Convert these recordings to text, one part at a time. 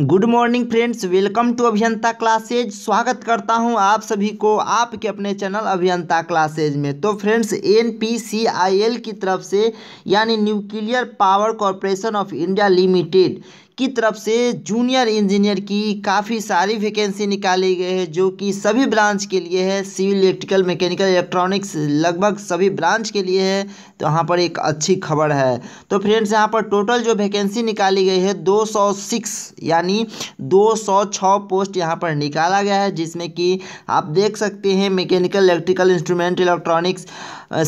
good morning friends welcome to Abhiyanta classes स्वागत करता हूं आप सभी को आपके अपने चैनल अभियंता क्लासेज में तो friends N P C I L की तरफ से यानी nuclear power corporation of India limited की तरफ से जूनियर इंजीनियर की काफ़ी सारी वैकेंसी निकाली गई है जो कि सभी ब्रांच के लिए है सिविल इलेक्ट्रिकल मैकेनिकल इलेक्ट्रॉनिक्स लगभग सभी ब्रांच के लिए है तो यहाँ पर एक अच्छी खबर है तो फ्रेंड्स यहाँ पर टोटल जो वैकेंसी निकाली गई है 206 यानी 206 पोस्ट यहाँ पर निकाला गया है जिसमें कि आप देख सकते हैं mechanical electrical instrument electronics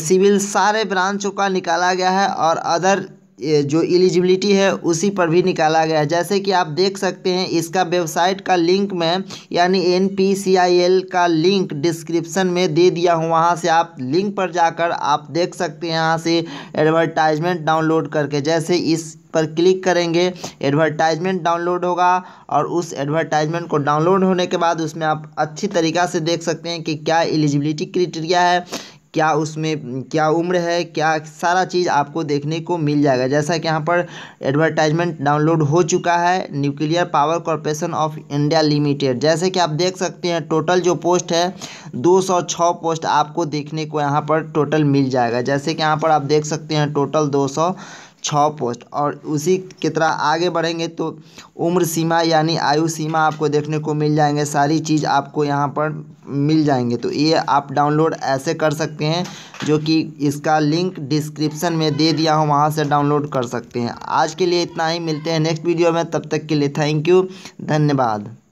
civil सारे ब्रांचों का निकाला गया है और अदर जो एलिजिबिलिटी है उसी पर भी निकाला गया है जैसे कि आप देख सकते हैं इसका वेबसाइट का लिंक मैं यानी एन का लिंक डिस्क्रिप्शन में दे दिया हूँ वहाँ से आप लिंक पर जाकर आप देख सकते हैं यहाँ से एडवर्टाइजमेंट डाउनलोड करके जैसे इस पर क्लिक करेंगे एडवर्टाइजमेंट डाउनलोड होगा और उस एडवर्टाइजमेंट को डाउनलोड होने के बाद उसमें आप अच्छी तरीक़ा से देख सकते हैं कि क्या एलिजिबिलिटी क्रिटेरिया है क्या उसमें क्या उम्र है क्या सारा चीज़ आपको देखने को मिल जाएगा जैसा कि यहाँ पर एडवर्टाइजमेंट डाउनलोड हो चुका है nuclear power corporation of India limited जैसे कि आप देख सकते हैं टोटल जो पोस्ट है 206 पोस्ट आपको देखने को यहाँ पर टोटल मिल जाएगा जैसे कि यहाँ पर आप देख सकते हैं टोटल सौ छः पोस्ट और उसी की तरह आगे बढ़ेंगे तो उम्र सीमा यानी आयु सीमा आपको देखने को मिल जाएंगे सारी चीज़ आपको यहाँ पर मिल जाएंगे तो ये आप डाउनलोड ऐसे कर सकते हैं जो कि इसका लिंक डिस्क्रिप्शन में दे दिया हूँ वहाँ से डाउनलोड कर सकते हैं आज के लिए इतना ही मिलते हैं नेक्स्ट वीडियो में तब तक के लिए थैंक यू धन्यवाद